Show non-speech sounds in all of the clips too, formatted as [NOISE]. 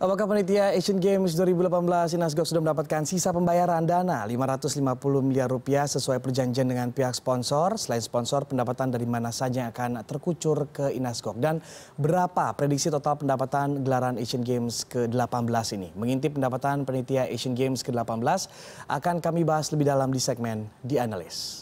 Apakah panitia Asian Games 2018 Inasgok sudah mendapatkan sisa pembayaran dana 550 miliar rupiah sesuai perjanjian dengan pihak sponsor? Selain sponsor, pendapatan dari mana saja yang akan terkucur ke Inasgok dan berapa prediksi total pendapatan gelaran Asian Games ke-18 ini? Mengintip pendapatan panitia Asian Games ke-18 akan kami bahas lebih dalam di segmen di Analyst.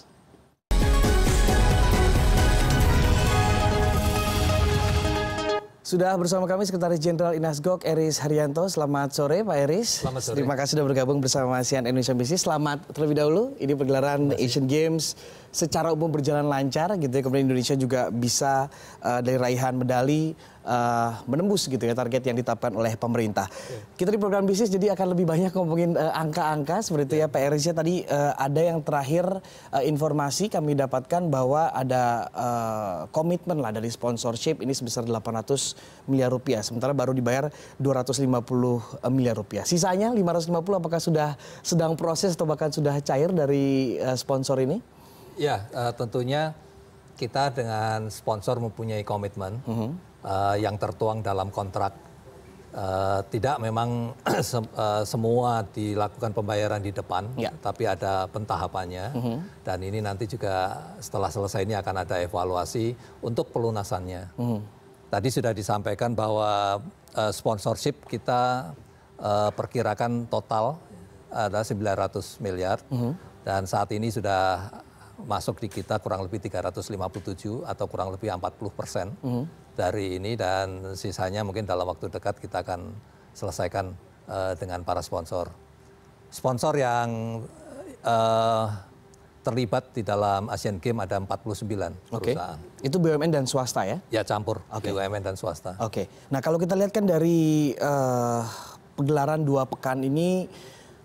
Sudah bersama kami Sekretaris Jenderal Inas Gok, Eris Haryanto. Selamat sore Pak Eris. Selamat sore. Terima kasih sudah bergabung bersama Sian Indonesia Business. Selamat terlebih dahulu. Ini pergelaran Asian Games secara umum berjalan lancar gitu ya. Kemudian Indonesia juga bisa uh, dari raihan medali uh, menembus gitu ya target yang ditetapkan oleh pemerintah. Yeah. Kita di program bisnis jadi akan lebih banyak ngomongin eh, angka-angka uh, seperti itu yeah. ya Pak tadi uh, ada yang terakhir uh, informasi kami dapatkan bahwa ada uh, komitmen lah dari sponsorship ini sebesar 800 miliar rupiah sementara baru dibayar 250 miliar rupiah. Sisanya 550 apakah sudah sedang proses atau bahkan sudah cair dari uh, sponsor ini? Ya, uh, tentunya kita dengan sponsor mempunyai komitmen mm -hmm. uh, yang tertuang dalam kontrak. Uh, tidak memang [CLEARS THROAT] se uh, semua dilakukan pembayaran di depan, yeah. tapi ada pentahapannya. Mm -hmm. Dan ini nanti juga setelah selesai ini akan ada evaluasi untuk pelunasannya. Mm -hmm. Tadi sudah disampaikan bahwa uh, sponsorship kita uh, perkirakan total ada 900 miliar. Mm -hmm. Dan saat ini sudah masuk di kita kurang lebih 357 atau kurang lebih 40 persen mm. dari ini dan sisanya mungkin dalam waktu dekat kita akan selesaikan uh, dengan para sponsor. Sponsor yang uh, terlibat di dalam Asian Games ada 49 okay. perusahaan. Itu BUMN dan swasta ya? Ya campur, okay. BUMN dan swasta. Oke. Okay. Nah kalau kita lihat kan dari uh, pegelaran dua pekan ini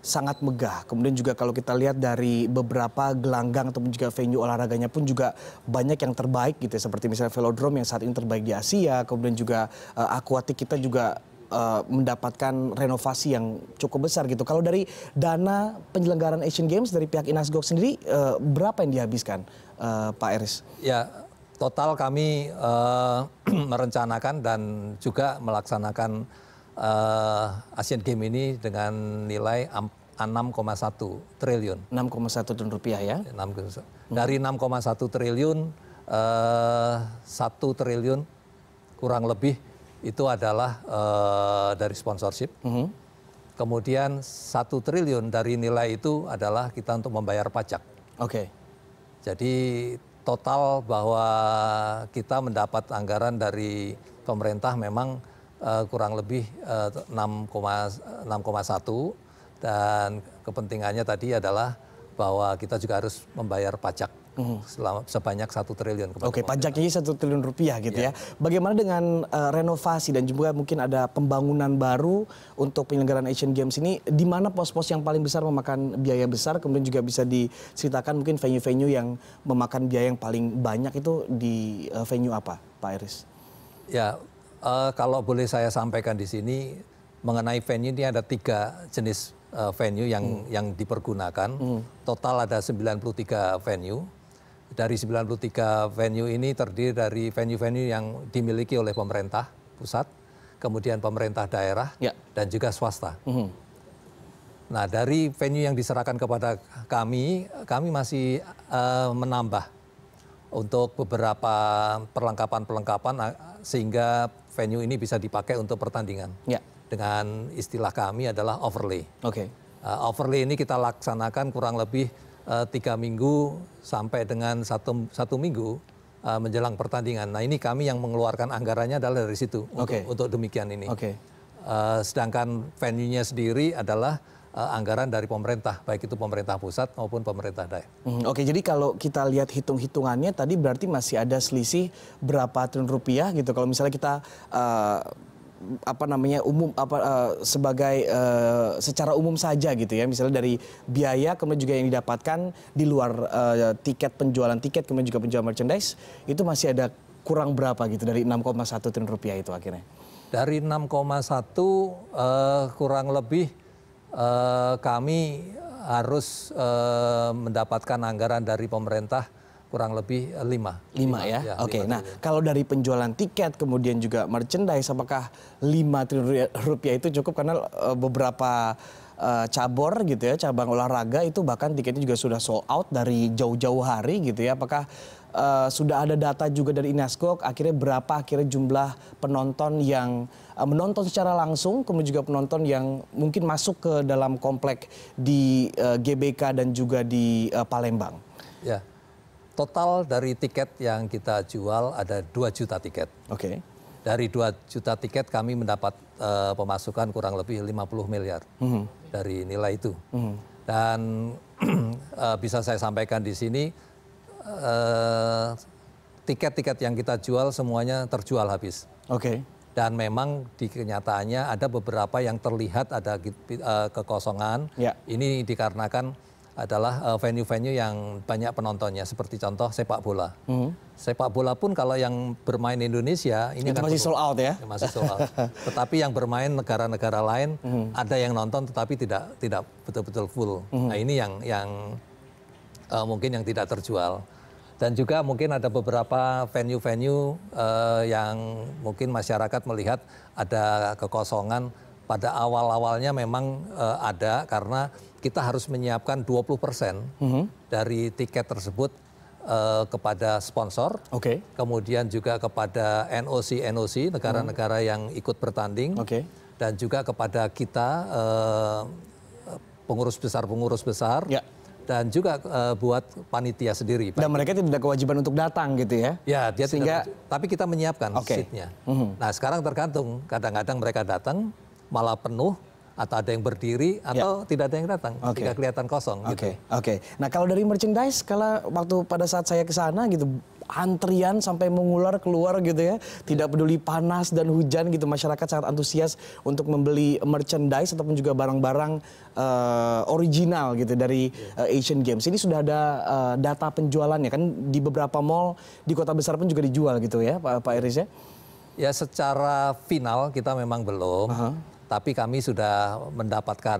sangat megah. Kemudian juga kalau kita lihat dari beberapa gelanggang ataupun juga venue olahraganya pun juga banyak yang terbaik gitu ya. Seperti misalnya velodrome yang saat ini terbaik di Asia. Kemudian juga uh, eh, akuatik kita juga uh, mendapatkan renovasi yang cukup besar gitu. Kalau dari dana penyelenggaraan Asian Games dari pihak Inas Gok sendiri uh, berapa yang dihabiskan uh, Pak Eris? Ya total kami uh, [CLEARS THROAT] merencanakan dan juga melaksanakan uh, Asian Games ini dengan nilai 6,1 triliun. 6,1 triliun rupiah ya? dari 6,1 triliun, uh, eh, 1 triliun kurang lebih itu adalah uh, dari sponsorship. Mm -hmm. Kemudian satu triliun dari nilai itu adalah kita untuk membayar pajak. Oke. Okay. Jadi total bahwa kita mendapat anggaran dari pemerintah memang Eh, kurang lebih uh, eh, 6,1 dan kepentingannya tadi adalah bahwa kita juga harus membayar pajak mhm. selama sebanyak satu triliun. Oke, okay, pajaknya satu triliun rupiah gitu yeah. ya. Bagaimana dengan uh, renovasi dan juga mungkin ada pembangunan baru untuk penyelenggaraan Asian Games ini? Di mana pos-pos yang paling besar memakan biaya besar? Kemudian juga bisa diceritakan mungkin venue-venue yang memakan biaya yang paling banyak itu di uh, venue apa, Pak Iris? Ya, Uh, kalau boleh saya sampaikan di sini mengenai venue ini ada tiga jenis uh, venue yang hmm. yang dipergunakan. Hmm. Total ada 93 venue. Dari 93 venue ini terdiri dari venue-venue yang dimiliki oleh pemerintah pusat, kemudian pemerintah daerah, ya. dan juga swasta. Hmm. Nah dari venue yang diserahkan kepada kami, kami masih uh, menambah untuk beberapa perlengkapan-perlengkapan sehingga venue ini bisa dipakai untuk pertandingan. Ya. Dengan istilah kami adalah overlay. Oke. Okay. Uh, overlay ini kita laksanakan kurang lebih uh, tiga minggu sampai dengan satu, satu minggu uh, menjelang pertandingan. Nah ini kami yang mengeluarkan anggarannya adalah dari situ okay. untuk, untuk demikian ini. Oke. Okay. Uh, sedangkan venue-nya sendiri adalah uh, anggaran dari pemerintah, baik itu pemerintah pusat maupun pemerintah daerah. Hmm, Oke, okay, jadi kalau kita lihat hitung-hitungannya tadi berarti masih ada selisih berapa triliun rupiah gitu. Kalau misalnya kita uh, apa namanya umum apa uh, sebagai uh, secara umum saja gitu ya misalnya dari biaya kemudian juga yang didapatkan di luar uh, tiket penjualan tiket kemudian juga penjualan merchandise itu masih ada kurang berapa gitu dari 6,1 triliun rupiah itu akhirnya dari 6,1 uh, kurang lebih Eh, kami harus eh, mendapatkan anggaran dari pemerintah kurang lebih lima. Lima, ya? ya Oke, okay. nah kalau dari penjualan tiket kemudian juga merchandise apakah lima triliun rupiah itu cukup karena eh, beberapa cabor gitu ya, cabang olahraga itu bahkan tiketnya juga sudah sold out dari jauh-jauh hari gitu ya. Apakah Eh, sudah ada data juga dari Inaskok akhirnya berapa akhirnya jumlah penonton yang uh, menonton secara langsung kemudian juga penonton yang mungkin masuk ke dalam komplek di uh, GBK dan juga di uh, Palembang. Ya. Total dari tiket yang kita jual ada 2 juta tiket. Oke. Okay. Dari 2 juta tiket kami mendapat uh, pemasukan kurang lebih 50 miliar mm -hmm. dari nilai itu. Mm -hmm. Dan uh, [CLEARS THROAT] bisa saya sampaikan di sini Eh, tiket-tiket yang kita jual semuanya terjual habis. Oke. Okay. Dan memang di kenyataannya ada beberapa yang terlihat ada uh, kekosongan. Ya. Ini dikarenakan adalah eh, venue-venue yang banyak penontonnya seperti contoh sepak bola. -hmm. Sepak bola pun kalau yang bermain Indonesia ini kan masih sold out ya. Masih sold out. [LAUGHS] tetapi yang bermain negara-negara lain -hmm. ada yang nonton tetapi tidak tidak betul-betul full. -hmm. Nah, ini yang yang uh, mungkin yang tidak terjual. Dan juga mungkin ada beberapa venue-venue uh, yang mungkin masyarakat melihat ada kekosongan pada awal-awalnya memang uh, ada karena kita harus menyiapkan 20% mm -hmm. dari tiket tersebut uh, kepada sponsor, okay. kemudian juga kepada NOC NOC negara-negara yang ikut bertanding, okay. dan juga kepada kita uh, pengurus besar pengurus besar. Yeah dan juga uh, buat panitia sendiri. Dan mereka tidak kewajiban untuk datang gitu ya? Ya, dia Sehingga... tidak. Tapi kita menyiapkan okay. seatnya. Mm -hmm. Nah sekarang tergantung, kadang-kadang mereka datang malah penuh atau ada yang berdiri ya. atau yeah. tidak ada yang datang okay. tidak kelihatan kosong. Oke, okay. gitu. oke. Okay. Nah kalau dari merchandise, kalau waktu pada saat saya ke sana gitu antrian sampai mengular keluar gitu ya. Tidak peduli panas dan hujan gitu masyarakat sangat antusias untuk membeli merchandise ataupun juga barang-barang uh, original gitu dari uh, Asian Games. Ini sudah ada uh, data penjualannya kan di beberapa mall di kota besar pun juga dijual gitu ya Pak Pak Iris ya. Ya secara final kita memang belum. Uh -huh tapi kami sudah mendapatkan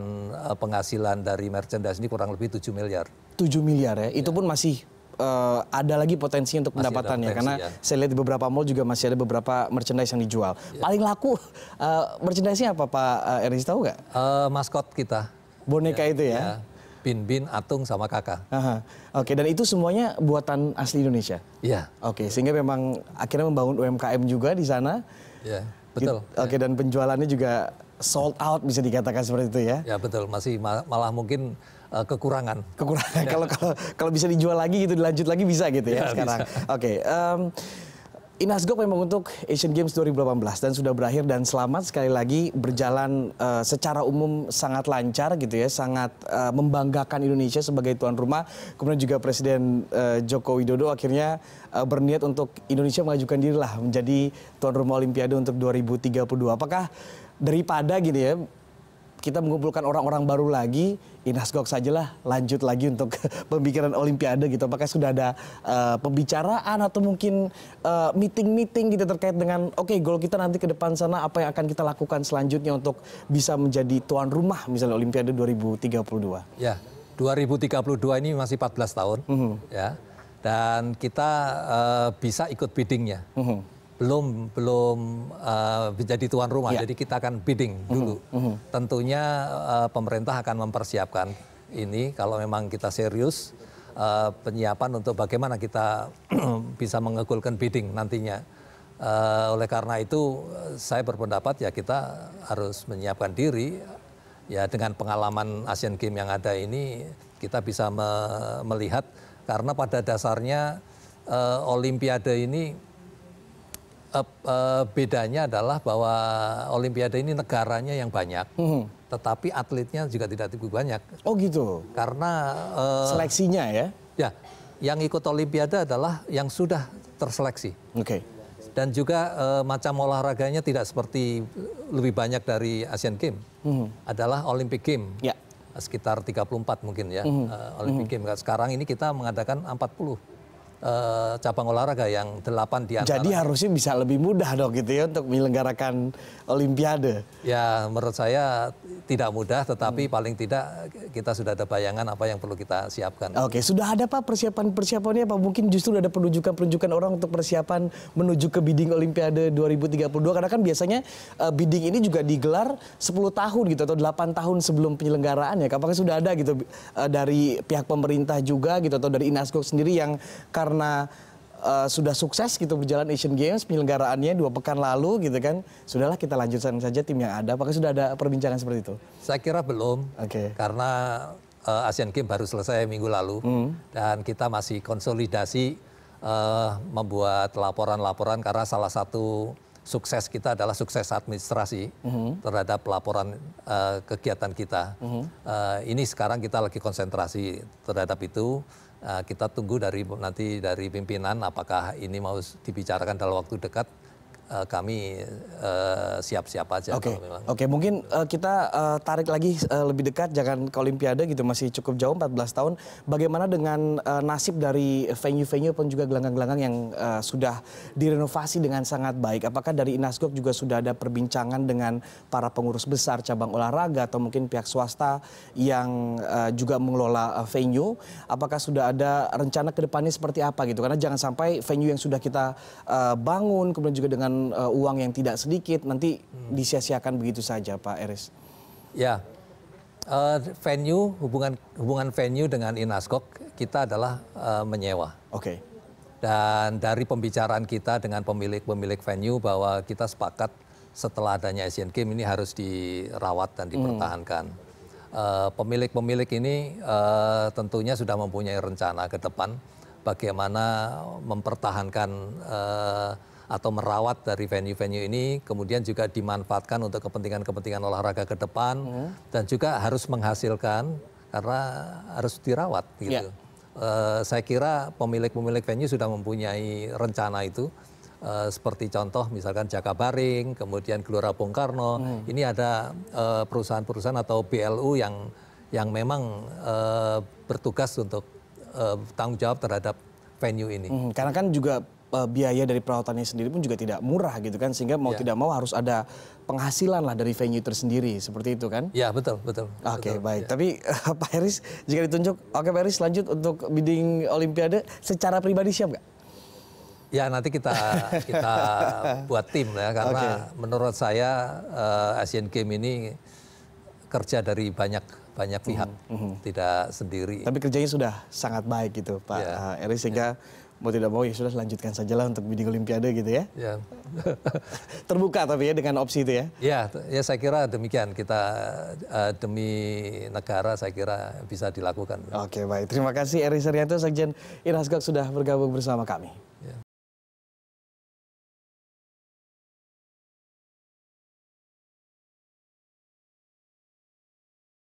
penghasilan dari merchandise ini kurang lebih 7 miliar. 7 miliar ya, itu ya. pun masih uh, ada lagi potensi untuk masih pendapatannya karena ya. saya lihat di beberapa mall juga masih ada beberapa merchandise yang dijual. Ya. Paling laku uh, merchandise-nya apa Pak uh, Ernest tahu nggak? Uh, maskot kita. Boneka ya, itu ya. ya. Bin Bin, Atung sama Kakak. Oke, Oke, dan itu semuanya buatan asli Indonesia. Iya. Oke, sehingga memang akhirnya membangun UMKM juga di sana. Iya, betul. Gitu. Oke, yeah. dan penjualannya juga sold out bisa dikatakan seperti itu ya. Ya, betul. Masih malah mungkin Eh, kekurangan. Kekurangan. Ya. Kalau kalau kalau bisa dijual lagi gitu, dilanjut lagi bisa gitu ya, ya sekarang. Oke. Okay, um, Inasgok memang untuk Asian Games 2018 dan sudah berakhir dan selamat sekali lagi berjalan uh, secara umum sangat lancar gitu ya, sangat uh, membanggakan Indonesia sebagai tuan rumah. Kemudian juga Presiden uh, Joko Widodo akhirnya uh, berniat untuk Indonesia mengajukan diri lah menjadi tuan rumah Olimpiade untuk 2032. Apakah daripada gini ya kita mengumpulkan orang-orang baru lagi, Inas Inasgok sajalah lanjut lagi untuk [LAUGHS] pemikiran Olimpiade gitu. Apakah sudah ada uh, pembicaraan atau mungkin eh, meeting-meeting uh, gitu terkait dengan oke okay, goal kita nanti ke depan sana apa yang akan kita lakukan selanjutnya untuk bisa menjadi tuan rumah misalnya Olimpiade 2032? Ya, 2032 ini masih 14 tahun mm -hmm. ya. Dan kita uh, bisa ikut biddingnya. Mm -hmm belum belum uh, eh, menjadi tuan rumah, ya. jadi kita akan bidding mhm, dulu. Uh mhm. -huh. Tentunya uh, pemerintah akan mempersiapkan ini kalau memang kita serius uh, penyiapan untuk bagaimana kita [CLEARS THROAT] bisa mengegulkan bidding nantinya. Uh, oleh karena itu saya berpendapat ya kita harus menyiapkan diri ya dengan pengalaman Asian Games yang ada ini kita bisa me melihat karena pada dasarnya uh, Olimpiade ini uh, bedanya adalah bahwa Olimpiade ini negaranya yang banyak, mm -hmm. tetapi atletnya juga tidak cukup banyak. Oh gitu. Karena uh, seleksinya ya? Ya, yang ikut Olimpiade adalah yang sudah terseleksi. Oke. Okay. Dan juga uh, macam olahraganya tidak seperti lebih banyak dari Asian Games, mm -hmm. adalah Olympic Games. Yeah. Sekitar 34 mungkin ya, mm -hmm. uh, Olympic mm -hmm. Games. Sekarang ini kita mengadakan 40 uh, cabang olahraga yang delapan di antara. Jadi harusnya bisa lebih mudah dong gitu ya untuk menyelenggarakan Olimpiade. Ya menurut saya tidak mudah tetapi hmm. paling tidak kita sudah ada bayangan apa yang perlu kita siapkan. Oke okay, sudah ada Pak persiapan-persiapannya Pak mungkin justru ada penunjukan-penunjukan orang untuk persiapan menuju ke bidding Olimpiade 2032 karena kan biasanya uh, bidding ini juga digelar 10 tahun gitu atau 8 tahun sebelum penyelenggaraan ya. Apakah sudah ada gitu uh, dari pihak pemerintah juga gitu atau dari Inasgok sendiri yang karena karena uh, sudah sukses gitu berjalan Asian Games penyelenggaraannya dua pekan lalu gitu kan. Sudahlah kita lanjutkan saja tim yang ada. Apakah sudah ada perbincangan seperti itu? Saya kira belum. Oke. Okay. Karena uh, Asian Games baru selesai minggu lalu hmm. dan kita masih konsolidasi uh, membuat laporan-laporan karena salah satu sukses kita adalah sukses administrasi uhum. terhadap laporan uh, kegiatan kita. Uh, ini sekarang kita lagi konsentrasi terhadap itu Eh, kita tunggu dari nanti dari pimpinan apakah ini mau dibicarakan dalam waktu dekat Eh, kami eh, siap-siap uh, aja. Oke, okay. okay. mungkin uh, kita uh, tarik lagi uh, lebih dekat, jangan ke Olimpiade gitu, masih cukup jauh 14 tahun. Bagaimana dengan uh, nasib dari venue-venue pun juga gelanggang-gelanggang yang uh, sudah direnovasi dengan sangat baik? Apakah dari Inasgok juga sudah ada perbincangan dengan para pengurus besar cabang olahraga atau mungkin pihak swasta yang uh, juga mengelola uh, venue? Apakah sudah ada rencana kedepannya seperti apa gitu? Karena jangan sampai venue yang sudah kita uh, bangun kemudian juga dengan uh, uang yang tidak sedikit nanti hmm. disia-siakan begitu saja Pak Eris. Ya, uh, venue hubungan hubungan venue dengan Inaskok kita adalah uh, menyewa. Oke. Okay. Dan dari pembicaraan kita dengan pemilik-pemilik venue bahwa kita sepakat setelah adanya Asian Games ini harus dirawat dan hmm. dipertahankan. Hmm. pemilik pemilik-pemilik ini uh, tentunya sudah mempunyai rencana ke depan bagaimana mempertahankan atau merawat dari venue-venue ini, kemudian juga dimanfaatkan untuk kepentingan-kepentingan olahraga ke depan, hmm. dan juga harus menghasilkan karena harus dirawat ya. gitu. Yeah. Uh, saya kira pemilik-pemilik venue sudah mempunyai rencana itu. Uh, seperti contoh misalkan Jakabaring, kemudian Gelora Bung Karno, hmm. ini ada eh, perusahaan-perusahaan atau BLU yang yang memang uh, bertugas untuk uh, tanggung jawab terhadap venue ini. Hmm, karena kan juga uh, biaya dari perawatannya sendiri pun juga tidak murah gitu kan sehingga mau yeah. tidak mau harus ada penghasilan lah dari venue tersendiri seperti itu kan? Ya betul betul. Oke okay, baik. Yeah. Tapi uh, Pak Heris jika ditunjuk, oke okay, Pak Heris lanjut untuk bidding Olimpiade secara pribadi siap nggak? Ya nanti kita kita [LAUGHS] buat tim ya karena okay. menurut saya uh, Asian Games ini kerja dari banyak banyak hmm, pihak, mm -hmm. tidak sendiri. Tapi kerjanya sudah sangat baik gitu Pak yeah. Iya. Eris sehingga yeah mau tidak mau ya sudah lanjutkan saja lah untuk bidding olimpiade gitu ya. ya. [LAUGHS] Terbuka tapi ya dengan opsi itu ya. Ya, ya saya kira demikian kita uh, demi negara saya kira bisa dilakukan. Oke, baik. Terima kasih Eri Serianto Sekjen Irasgok sudah bergabung bersama kami. Ya.